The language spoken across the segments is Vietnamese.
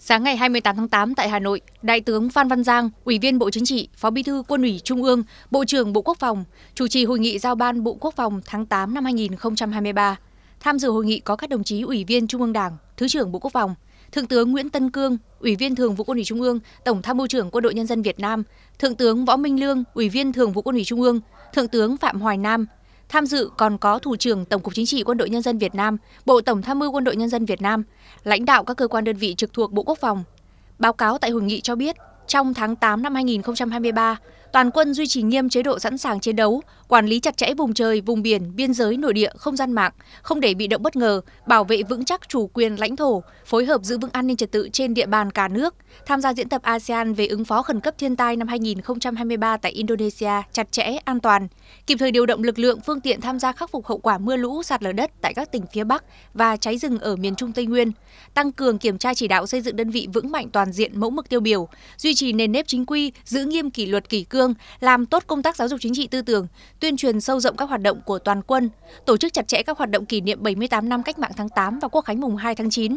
Sáng ngày 28 tháng 8 tại Hà Nội, Đại tướng Phan Văn Giang, Ủy viên Bộ Chính trị, Phó Bí thư Quân ủy Trung ương, Bộ trưởng Bộ Quốc phòng, chủ trì hội nghị giao ban Bộ Quốc phòng tháng 8 năm 2023. Tham dự hội nghị có các đồng chí Ủy viên Trung ương Đảng, Thứ trưởng Bộ Quốc phòng, Thượng tướng Nguyễn Tân Cương, Ủy viên Thường vụ Quân ủy Trung ương, Tổng tham mưu trưởng Quân đội Nhân dân Việt Nam, Thượng tướng Võ Minh Lương, Ủy viên Thường vụ Quân ủy Trung ương, Thượng tướng Phạm Hoài Nam, Tham dự còn có Thủ trưởng Tổng cục Chính trị Quân đội Nhân dân Việt Nam, Bộ Tổng tham mưu Quân đội Nhân dân Việt Nam, lãnh đạo các cơ quan đơn vị trực thuộc Bộ Quốc phòng. Báo cáo tại hội nghị cho biết, trong tháng 8 năm 2023, toàn quân duy trì nghiêm chế độ sẵn sàng chiến đấu, quản lý chặt chẽ vùng trời, vùng biển, biên giới nội địa, không gian mạng, không để bị động bất ngờ, bảo vệ vững chắc chủ quyền lãnh thổ, phối hợp giữ vững an ninh trật tự trên địa bàn cả nước, tham gia diễn tập ASEAN về ứng phó khẩn cấp thiên tai năm 2023 tại Indonesia chặt chẽ, an toàn, kịp thời điều động lực lượng, phương tiện tham gia khắc phục hậu quả mưa lũ, sạt lở đất tại các tỉnh phía Bắc và cháy rừng ở miền Trung Tây Nguyên, tăng cường kiểm tra chỉ đạo xây dựng đơn vị vững mạnh toàn diện mẫu mực tiêu biểu, duy trì nền nếp chính quy, giữ nghiêm kỷ luật kỷ cương cương, làm tốt công tác giáo dục chính trị tư tưởng, tuyên truyền sâu rộng các hoạt động của toàn quân, tổ chức chặt chẽ các hoạt động kỷ niệm 78 năm Cách mạng tháng 8 và Quốc khánh mùng 2 tháng 9.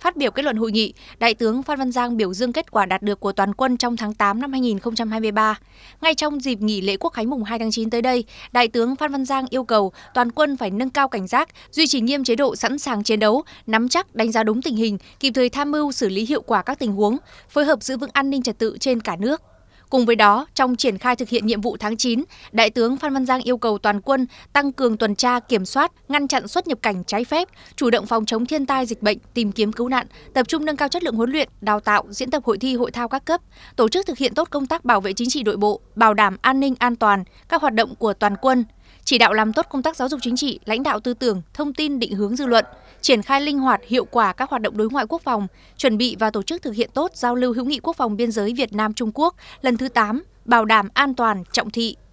Phát biểu kết luận hội nghị, Đại tướng Phan Văn Giang biểu dương kết quả đạt được của toàn quân trong tháng 8 năm 2023. Ngay trong dịp nghỉ lễ Quốc khánh mùng 2 tháng 9 tới đây, Đại tướng Phan Văn Giang yêu cầu toàn quân phải nâng cao cảnh giác, duy trì nghiêm chế độ sẵn sàng chiến đấu, nắm chắc đánh giá đúng tình hình, kịp thời tham mưu xử lý hiệu quả các tình huống, phối hợp giữ vững an ninh trật tự trên cả nước. Cùng với đó, trong triển khai thực hiện nhiệm vụ tháng 9, Đại tướng Phan Văn Giang yêu cầu toàn quân tăng cường tuần tra, kiểm soát, ngăn chặn xuất nhập cảnh trái phép, chủ động phòng chống thiên tai dịch bệnh, tìm kiếm cứu nạn, tập trung nâng cao chất lượng huấn luyện, đào tạo, diễn tập hội thi hội thao các cấp, tổ chức thực hiện tốt công tác bảo vệ chính trị nội bộ, bảo đảm an ninh an toàn các hoạt động của toàn quân, chỉ đạo làm tốt công tác giáo dục chính trị, lãnh đạo tư tưởng, thông tin định hướng dư luận, triển khai linh hoạt hiệu quả các hoạt động đối ngoại quốc phòng, chuẩn bị và tổ chức thực hiện tốt giao lưu hữu nghị quốc phòng biên giới Việt Nam Trung Quốc lần thứ 8, bảo đảm an toàn, trọng thị,